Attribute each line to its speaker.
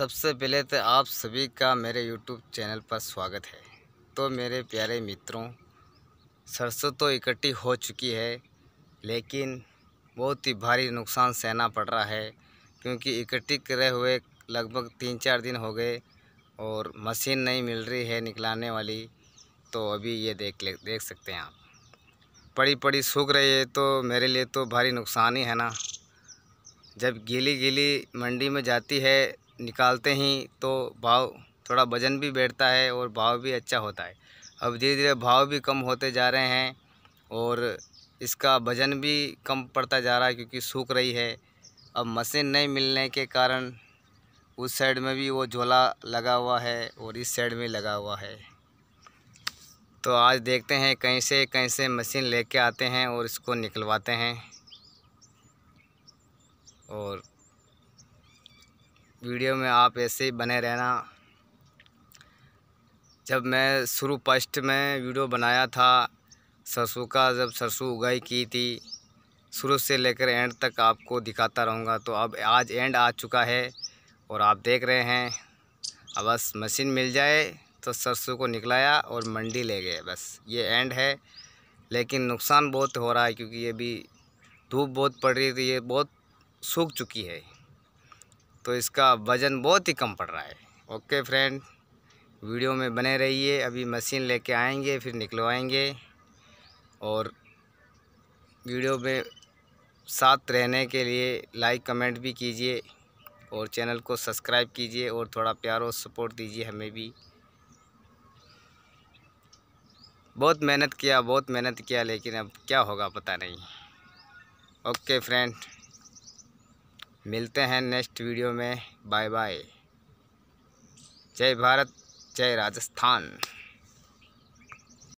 Speaker 1: सबसे पहले तो आप सभी का मेरे यूट्यूब चैनल पर स्वागत है तो मेरे प्यारे मित्रों सरसों तो इकट्ठी हो चुकी है लेकिन बहुत ही भारी नुकसान सहना पड़ रहा है क्योंकि इकट्ठी करे हुए लगभग तीन चार दिन हो गए और मशीन नहीं मिल रही है निकलाने वाली तो अभी ये देख ले देख सकते हैं आप पड़ी पड़ी सूख रही है तो मेरे लिए तो भारी नुकसान ही है ना जब गीली गीली मंडी में जाती है निकालते हैं तो भाव थोड़ा वजन भी बैठता है और भाव भी अच्छा होता है अब धीरे धीरे भाव भी कम होते जा रहे हैं और इसका वजन भी कम पड़ता जा रहा है क्योंकि सूख रही है अब मशीन नहीं मिलने के कारण उस साइड में भी वो झोला लगा हुआ है और इस साइड में लगा हुआ है तो आज देखते हैं कहीं से कहीं से मशीन लेके आते हैं और इसको निकलवाते हैं और वीडियो में आप ऐसे ही बने रहना जब मैं शुरू फर्स्ट में वीडियो बनाया था सरसों का जब सरसों उगाई की थी शुरू से लेकर एंड तक आपको दिखाता रहूँगा तो अब आज एंड आ चुका है और आप देख रहे हैं अब बस मशीन मिल जाए तो सरसों को निकलाया और मंडी ले गए बस ये एंड है लेकिन नुकसान बहुत हो रहा है क्योंकि ये भी धूप बहुत पड़ रही थी ये बहुत सूख चुकी है तो इसका वज़न बहुत ही कम पड़ रहा है ओके फ्रेंड वीडियो में बने रहिए अभी मशीन लेके आएंगे फिर निकलवाएंगे और वीडियो में साथ रहने के लिए लाइक कमेंट भी कीजिए और चैनल को सब्सक्राइब कीजिए और थोड़ा प्यार और सपोर्ट दीजिए हमें भी बहुत मेहनत किया बहुत मेहनत किया लेकिन अब क्या होगा पता नहीं ओके फ्रेंड मिलते हैं नेक्स्ट वीडियो में बाय बाय जय भारत जय राजस्थान